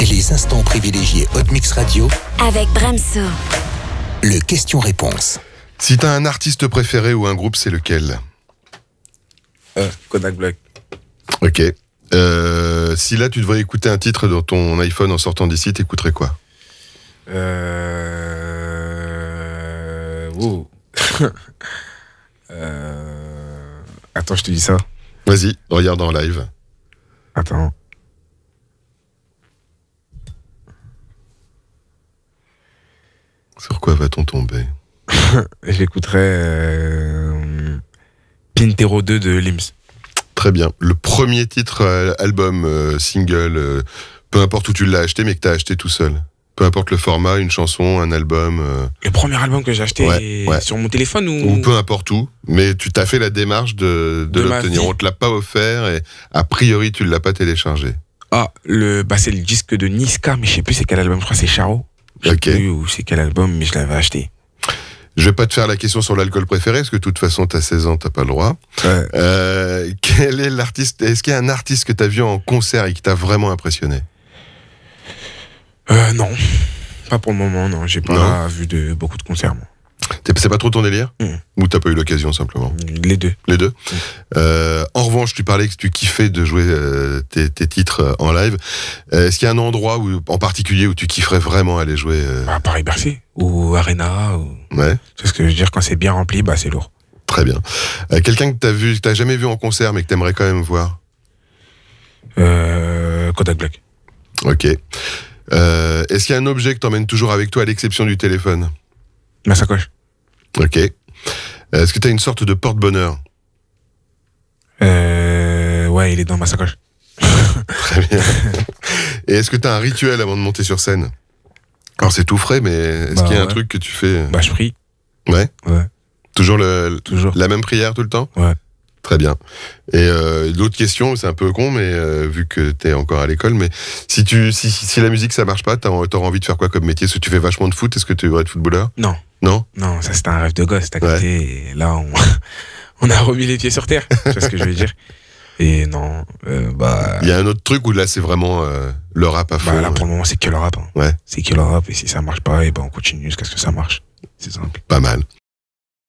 et les instants privilégiés Hot Mix Radio avec Bramso. Le question-réponse. Si t'as un artiste préféré ou un groupe, c'est lequel euh, Kodak Black. Ok. Euh, si là tu devrais écouter un titre dans ton iPhone en sortant d'ici, t'écouterais quoi euh... Oh. euh... Attends, je te dis ça. Vas-y, regarde en live. Attends. Sur quoi va-t-on tomber J'écouterai euh, Pintero 2 de Lims. Très bien. Le premier titre, euh, album, euh, single, peu importe où tu l'as acheté, mais que tu as acheté tout seul. Peu importe le format, une chanson, un album. Le premier album que j'ai acheté sur mon téléphone ou... peu importe où, mais tu t'as fait la démarche de, l'obtenir. On te l'a pas offert et a priori tu ne l'as pas téléchargé. Ah, le, bah c'est le disque de Niska, mais je sais plus c'est quel album, je crois c'est Charo. Je sais c'est quel album, mais je l'avais acheté. Je vais pas te faire la question sur l'alcool préféré, parce que de toute façon, t'as 16 ans, t'as pas le droit. Euh, quel est l'artiste Est-ce qu'il y a un artiste que t'as vu en concert et qui t'a vraiment impressionné euh, Non, pas pour le moment. Non, j'ai pas vu de beaucoup de concerts. Moi. C'est pas trop ton délire hmm. Ou t'as pas eu l'occasion simplement Les deux. Les deux. Hmm. Euh, en revanche, tu parlais que tu kiffais de jouer euh, tes, titres euh, en live. Est-ce qu'il y a un endroit où, en particulier où tu kifferais vraiment aller jouer À Paris-Bercy ou Arena. Ou... Ouais. C'est ce que je veux dire, quand c'est bien rempli, bah, c'est lourd. Très bien. Quelqu'un que t'as vu, t'as jamais vu en concert mais que t'aimerais quand même voir Kodak Black. Ok. Est-ce qu'il y a un objet que t'emmènes toujours avec toi à l'exception du téléphone Ma sacoche. Ok. Est-ce que tu as une sorte de porte-bonheur euh, Ouais, il est dans ma sacoche. Très bien. Et est-ce que tu as un rituel avant de monter sur scène Alors c'est tout frais, mais est-ce bah qu'il y a un truc que tu fais euh Bah je prie. Ouais. ouais. Toujours, le, Toujours la même prière tout le temps Ouais. Très bien. Et euh, l'autre question, c'est un peu con, mais euh, vu que tu es encore à l'école, mais si tu si, si, la musique ça marche pas, t'auras envie de faire quoi comme métier est que tu fais vachement de foot Est-ce que tu veux être footballeur Non. Non Non, ça c'était un rêve de gosse, t'as côté. Et là, on, a remis les pieds sur terre, c'est ce que je veux dire. Et non, euh, bah. Il y a un autre truc où là, c'est vraiment euh, le rap à bah, fond. là, pour le moment, c'est que le rap. Hein. C'est que le rap, et si ça marche pas, et eh ben on continue jusqu'à ce que ça marche. C'est simple. Pas mal.